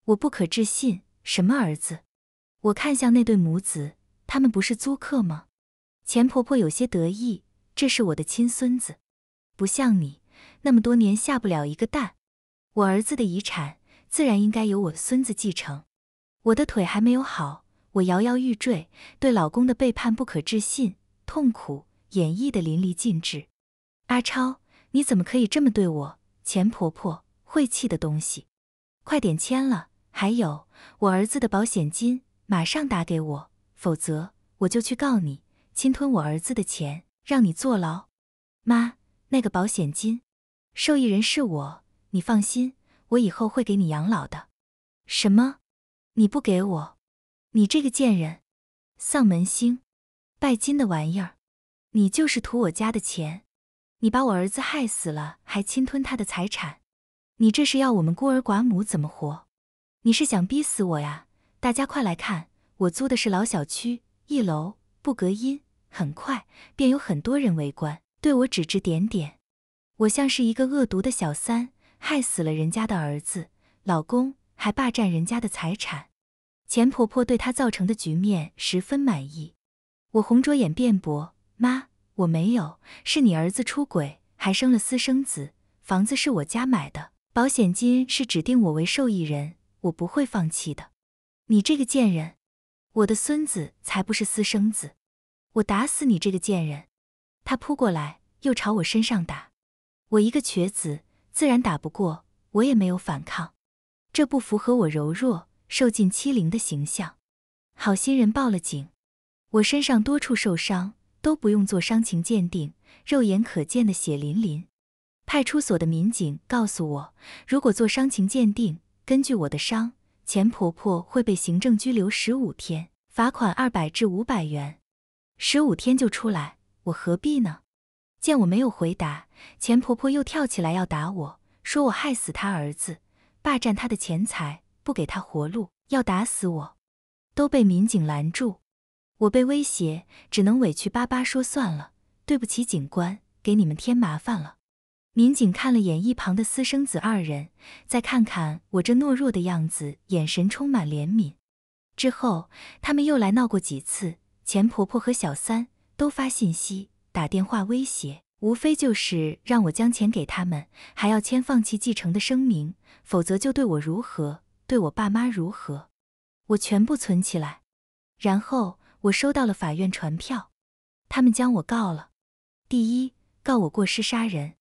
我不可置信。什么儿子？我看向那对母子，他们不是租客吗？钱婆婆有些得意。这是我的亲孙子，不像你，那么多年下不了一个蛋。我儿子的遗产自然应该由我孙子继承。我的腿还没有好。我摇摇欲坠，对老公的背叛不可置信，痛苦演绎的淋漓尽致。阿超，你怎么可以这么对我？钱婆婆，晦气的东西，快点签了。还有，我儿子的保险金，马上打给我，否则我就去告你，侵吞我儿子的钱，让你坐牢。妈，那个保险金，受益人是我，你放心，我以后会给你养老的。什么？你不给我？你这个贱人，丧门星，拜金的玩意儿，你就是图我家的钱，你把我儿子害死了，还侵吞他的财产，你这是要我们孤儿寡母怎么活？你是想逼死我呀？大家快来看，我租的是老小区，一楼不隔音，很快便有很多人围观，对我指指点点，我像是一个恶毒的小三，害死了人家的儿子、老公，还霸占人家的财产。钱婆婆对她造成的局面十分满意。我红着眼辩驳：“妈，我没有，是你儿子出轨，还生了私生子。房子是我家买的，保险金是指定我为受益人，我不会放弃的。”你这个贱人！我的孙子才不是私生子！我打死你这个贱人！她扑过来，又朝我身上打。我一个瘸子，自然打不过。我也没有反抗，这不符合我柔弱。受尽欺凌的形象，好心人报了警。我身上多处受伤，都不用做伤情鉴定，肉眼可见的血淋淋。派出所的民警告诉我，如果做伤情鉴定，根据我的伤，钱婆婆会被行政拘留十五天，罚款二百至五百元。十五天就出来，我何必呢？见我没有回答，钱婆婆又跳起来要打我，说我害死她儿子，霸占她的钱财。不给他活路，要打死我！都被民警拦住，我被威胁，只能委屈巴巴说：“算了，对不起，警官，给你们添麻烦了。”民警看了眼一旁的私生子二人，再看看我这懦弱的样子，眼神充满怜悯。之后，他们又来闹过几次，钱婆婆和小三都发信息、打电话威胁，无非就是让我将钱给他们，还要签放弃继承的声明，否则就对我如何。对我爸妈如何，我全部存起来。然后我收到了法院传票，他们将我告了。第一，告我过失杀人，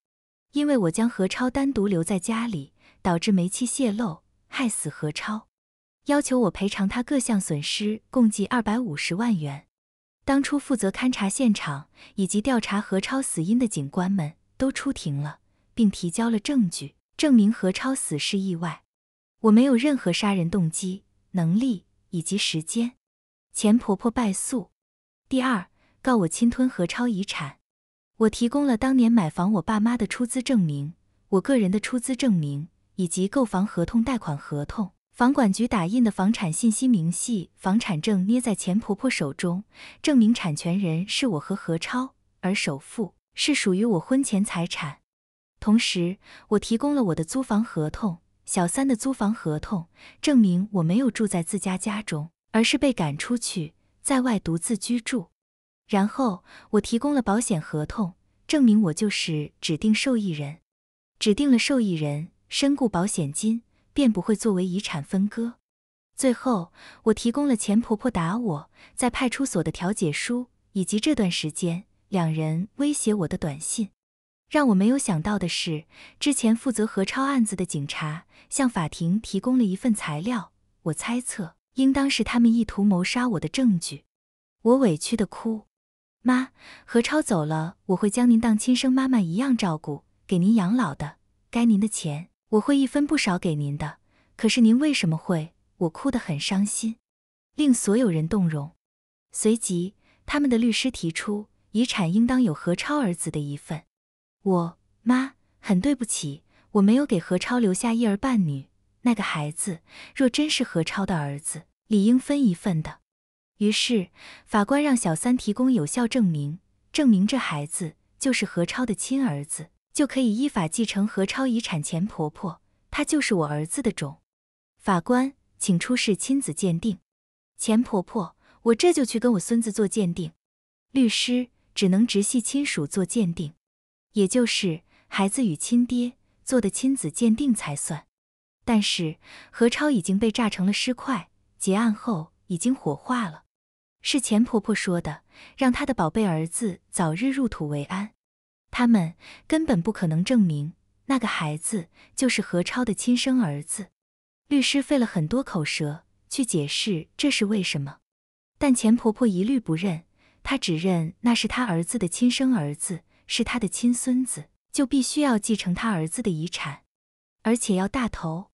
因为我将何超单独留在家里，导致煤气泄漏，害死何超，要求我赔偿他各项损失共计二百五十万元。当初负责勘察现场以及调查何超死因的警官们都出庭了，并提交了证据，证明何超死是意外。我没有任何杀人动机、能力以及时间。钱婆婆败诉，第二告我侵吞何超遗产。我提供了当年买房我爸妈的出资证明、我个人的出资证明以及购房合同、贷款合同、房管局打印的房产信息明细、房产证捏在钱婆婆手中，证明产权人是我和何超，而首付是属于我婚前财产。同时，我提供了我的租房合同。小三的租房合同证明我没有住在自家家中，而是被赶出去，在外独自居住。然后我提供了保险合同，证明我就是指定受益人。指定了受益人，身故保险金便不会作为遗产分割。最后，我提供了前婆婆打我在派出所的调解书，以及这段时间两人威胁我的短信。让我没有想到的是，之前负责何超案子的警察向法庭提供了一份材料，我猜测应当是他们意图谋杀我的证据。我委屈的哭：“妈，何超走了，我会将您当亲生妈妈一样照顾，给您养老的。该您的钱，我会一分不少给您的。可是您为什么会……”我哭得很伤心，令所有人动容。随即，他们的律师提出，遗产应当有何超儿子的一份。我妈很对不起，我没有给何超留下一儿半女。那个孩子若真是何超的儿子，理应分一份的。于是，法官让小三提供有效证明，证明这孩子就是何超的亲儿子，就可以依法继承何超遗产。前婆婆，她就是我儿子的种。法官，请出示亲子鉴定。钱婆婆，我这就去跟我孙子做鉴定。律师只能直系亲属做鉴定。也就是孩子与亲爹做的亲子鉴定才算，但是何超已经被炸成了尸块，结案后已经火化了。是钱婆婆说的，让她的宝贝儿子早日入土为安。他们根本不可能证明那个孩子就是何超的亲生儿子。律师费了很多口舌去解释这是为什么，但钱婆婆一律不认，她只认那是她儿子的亲生儿子。是他的亲孙子，就必须要继承他儿子的遗产，而且要大头。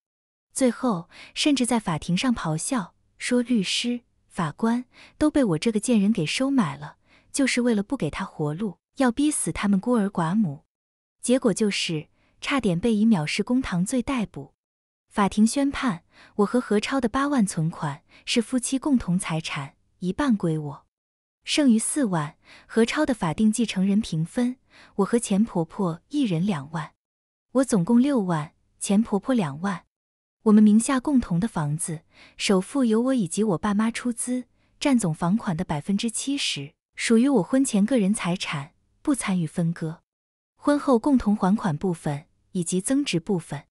最后甚至在法庭上咆哮说：“律师、法官都被我这个贱人给收买了，就是为了不给他活路，要逼死他们孤儿寡母。”结果就是差点被以藐视公堂罪逮捕。法庭宣判，我和何超的八万存款是夫妻共同财产，一半归我。剩余四万，何超的法定继承人平分，我和钱婆婆一人两万，我总共六万，钱婆婆两万。我们名下共同的房子，首付由我以及我爸妈出资，占总房款的百分之七十，属于我婚前个人财产，不参与分割。婚后共同还款部分以及增值部分，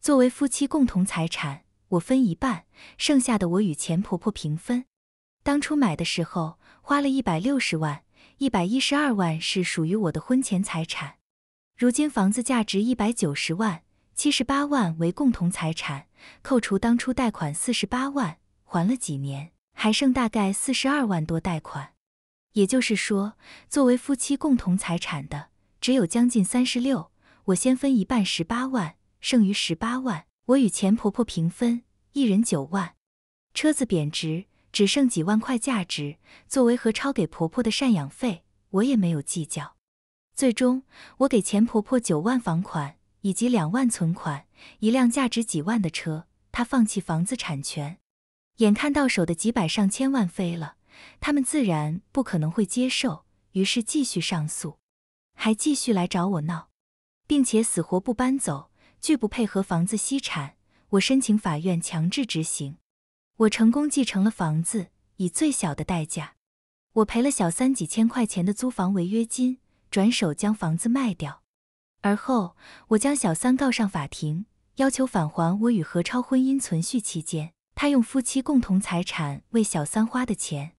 作为夫妻共同财产，我分一半，剩下的我与钱婆婆平分。当初买的时候花了一百六十万，一百一十二万是属于我的婚前财产。如今房子价值一百九十万，七十八万为共同财产，扣除当初贷款四十八万，还了几年，还剩大概四十二万多贷款。也就是说，作为夫妻共同财产的只有将近三十六。我先分一半十八万，剩余十八万我与前婆婆平分，一人九万。车子贬值。只剩几万块价值，作为何超给婆婆的赡养费，我也没有计较。最终，我给钱婆婆九万房款以及两万存款，一辆价值几万的车，她放弃房子产权。眼看到手的几百上千万飞了，他们自然不可能会接受，于是继续上诉，还继续来找我闹，并且死活不搬走，拒不配合房子析产。我申请法院强制执行。我成功继承了房子，以最小的代价，我赔了小三几千块钱的租房违约金，转手将房子卖掉。而后，我将小三告上法庭，要求返还我与何超婚姻存续期间，他用夫妻共同财产为小三花的钱，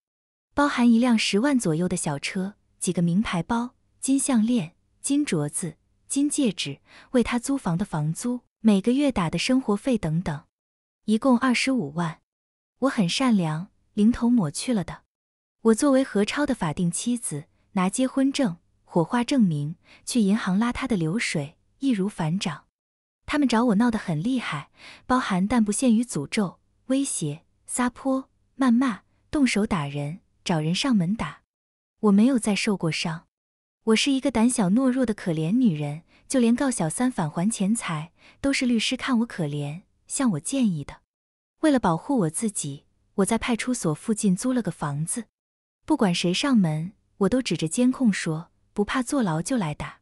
包含一辆十万左右的小车、几个名牌包、金项链、金镯子、金戒指，为他租房的房租、每个月打的生活费等等，一共二十五万。我很善良，零头抹去了的。我作为何超的法定妻子，拿结婚证、火化证明去银行拉他的流水，易如反掌。他们找我闹得很厉害，包含但不限于诅咒、威胁、撒泼、谩骂、动手打人、找人上门打。我没有再受过伤。我是一个胆小懦弱的可怜女人，就连告小三返还钱财，都是律师看我可怜向我建议的。为了保护我自己，我在派出所附近租了个房子。不管谁上门，我都指着监控说：“不怕坐牢就来打。”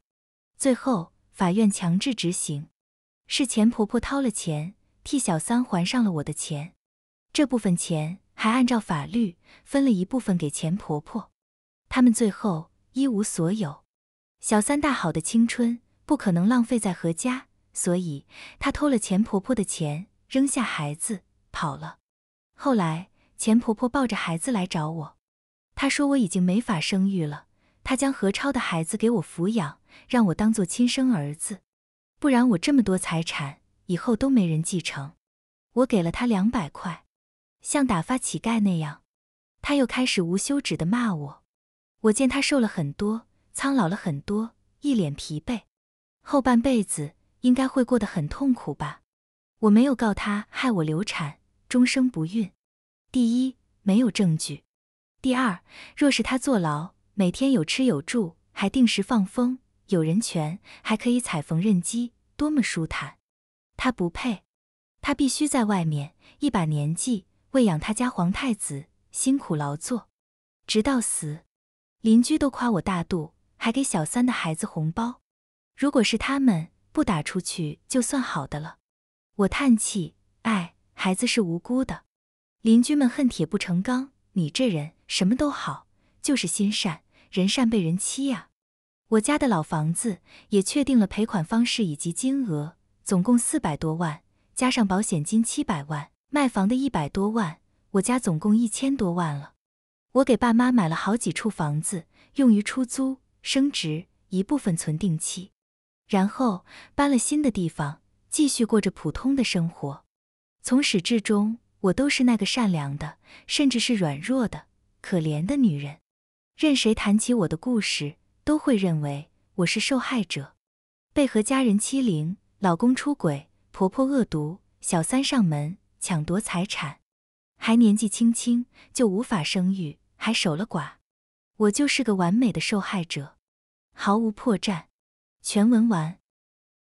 最后法院强制执行，是钱婆婆掏了钱，替小三还上了我的钱。这部分钱还按照法律分了一部分给钱婆婆。他们最后一无所有。小三大好的青春不可能浪费在何家，所以他偷了钱婆婆的钱，扔下孩子。跑了。后来钱婆婆抱着孩子来找我，她说我已经没法生育了，她将何超的孩子给我抚养，让我当做亲生儿子，不然我这么多财产以后都没人继承。我给了她两百块，像打发乞丐那样。她又开始无休止的骂我。我见她瘦了很多，苍老了很多，一脸疲惫，后半辈子应该会过得很痛苦吧。我没有告她害我流产。终生不孕。第一，没有证据。第二，若是他坐牢，每天有吃有住，还定时放风，有人权，还可以踩缝纫机，多么舒坦！他不配，他必须在外面一把年纪，喂养他家皇太子，辛苦劳作，直到死。邻居都夸我大度，还给小三的孩子红包。如果是他们，不打出去就算好的了。我叹气，唉，孩子是无辜的，邻居们恨铁不成钢。你这人什么都好，就是心善，人善被人欺呀。我家的老房子也确定了赔款方式以及金额，总共四百多万，加上保险金七百万，卖房的一百多万，我家总共一千多万了。我给爸妈买了好几处房子，用于出租升值，一部分存定期，然后搬了新的地方，继续过着普通的生活。从始至终，我都是那个善良的，甚至是软弱的、可怜的女人。任谁谈起我的故事，都会认为我是受害者：被和家人欺凌，老公出轨，婆婆恶毒，小三上门抢夺财产，还年纪轻轻就无法生育，还守了寡。我就是个完美的受害者，毫无破绽。全文完。